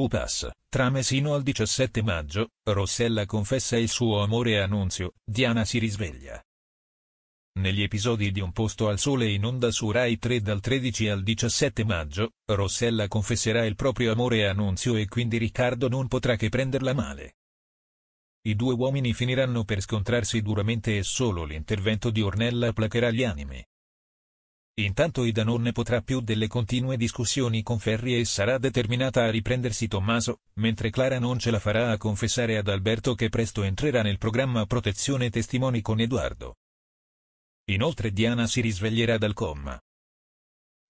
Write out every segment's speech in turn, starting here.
Upas, trame sino al 17 maggio, Rossella confessa il suo amore a Annunzio, Diana si risveglia. Negli episodi di Un posto al sole in onda su Rai 3 dal 13 al 17 maggio, Rossella confesserà il proprio amore a Annunzio e quindi Riccardo non potrà che prenderla male. I due uomini finiranno per scontrarsi duramente e solo l'intervento di Ornella placherà gli animi. Intanto Ida non ne potrà più delle continue discussioni con Ferri e sarà determinata a riprendersi Tommaso, mentre Clara non ce la farà a confessare ad Alberto che presto entrerà nel programma Protezione Testimoni con Edoardo. Inoltre Diana si risveglierà dal comma.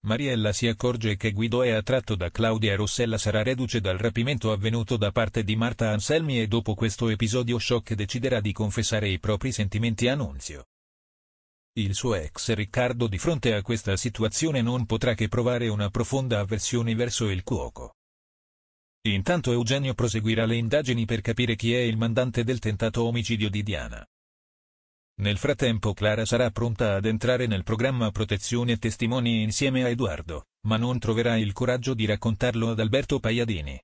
Mariella si accorge che Guido è attratto da Claudia Rossella sarà reduce dal rapimento avvenuto da parte di Marta Anselmi e dopo questo episodio shock deciderà di confessare i propri sentimenti a Nunzio. Il suo ex Riccardo di fronte a questa situazione non potrà che provare una profonda avversione verso il cuoco. Intanto Eugenio proseguirà le indagini per capire chi è il mandante del tentato omicidio di Diana. Nel frattempo Clara sarà pronta ad entrare nel programma Protezione Testimoni insieme a Edoardo, ma non troverà il coraggio di raccontarlo ad Alberto Pagliadini.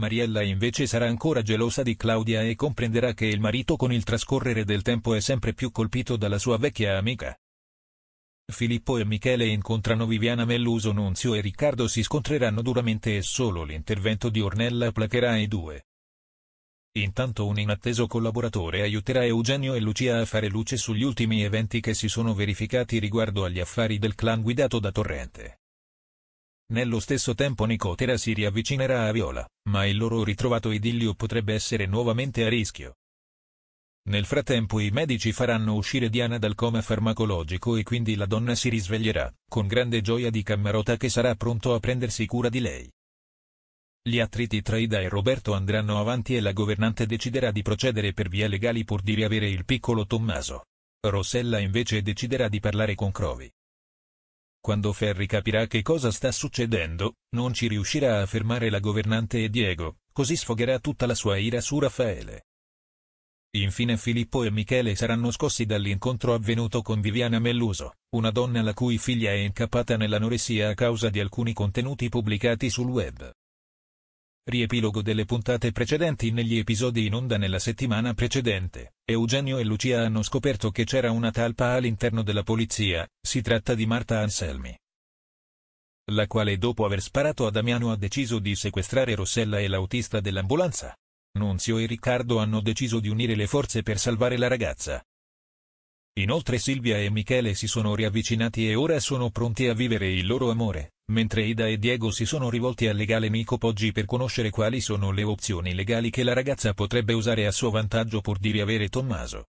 Mariella invece sarà ancora gelosa di Claudia e comprenderà che il marito con il trascorrere del tempo è sempre più colpito dalla sua vecchia amica. Filippo e Michele incontrano Viviana Melluso Nunzio e Riccardo si scontreranno duramente e solo l'intervento di Ornella placherà i due. Intanto un inatteso collaboratore aiuterà Eugenio e Lucia a fare luce sugli ultimi eventi che si sono verificati riguardo agli affari del clan guidato da Torrente. Nello stesso tempo Nicotera si riavvicinerà a Viola, ma il loro ritrovato idillio potrebbe essere nuovamente a rischio. Nel frattempo i medici faranno uscire Diana dal coma farmacologico e quindi la donna si risveglierà, con grande gioia di Cammarota che sarà pronto a prendersi cura di lei. Gli attriti tra Ida e Roberto andranno avanti e la governante deciderà di procedere per vie legali pur di riavere il piccolo Tommaso. Rossella invece deciderà di parlare con Crovi. Quando Ferri capirà che cosa sta succedendo, non ci riuscirà a fermare la governante e Diego, così sfogherà tutta la sua ira su Raffaele. Infine Filippo e Michele saranno scossi dall'incontro avvenuto con Viviana Melluso, una donna la cui figlia è incappata nell'anoressia a causa di alcuni contenuti pubblicati sul web. Riepilogo delle puntate precedenti Negli episodi in onda nella settimana precedente, Eugenio e Lucia hanno scoperto che c'era una talpa all'interno della polizia, si tratta di Marta Anselmi. La quale dopo aver sparato a Damiano ha deciso di sequestrare Rossella e l'autista dell'ambulanza. Nunzio e Riccardo hanno deciso di unire le forze per salvare la ragazza. Inoltre Silvia e Michele si sono riavvicinati e ora sono pronti a vivere il loro amore mentre Ida e Diego si sono rivolti al legale Mico Poggi per conoscere quali sono le opzioni legali che la ragazza potrebbe usare a suo vantaggio pur di riavere Tommaso.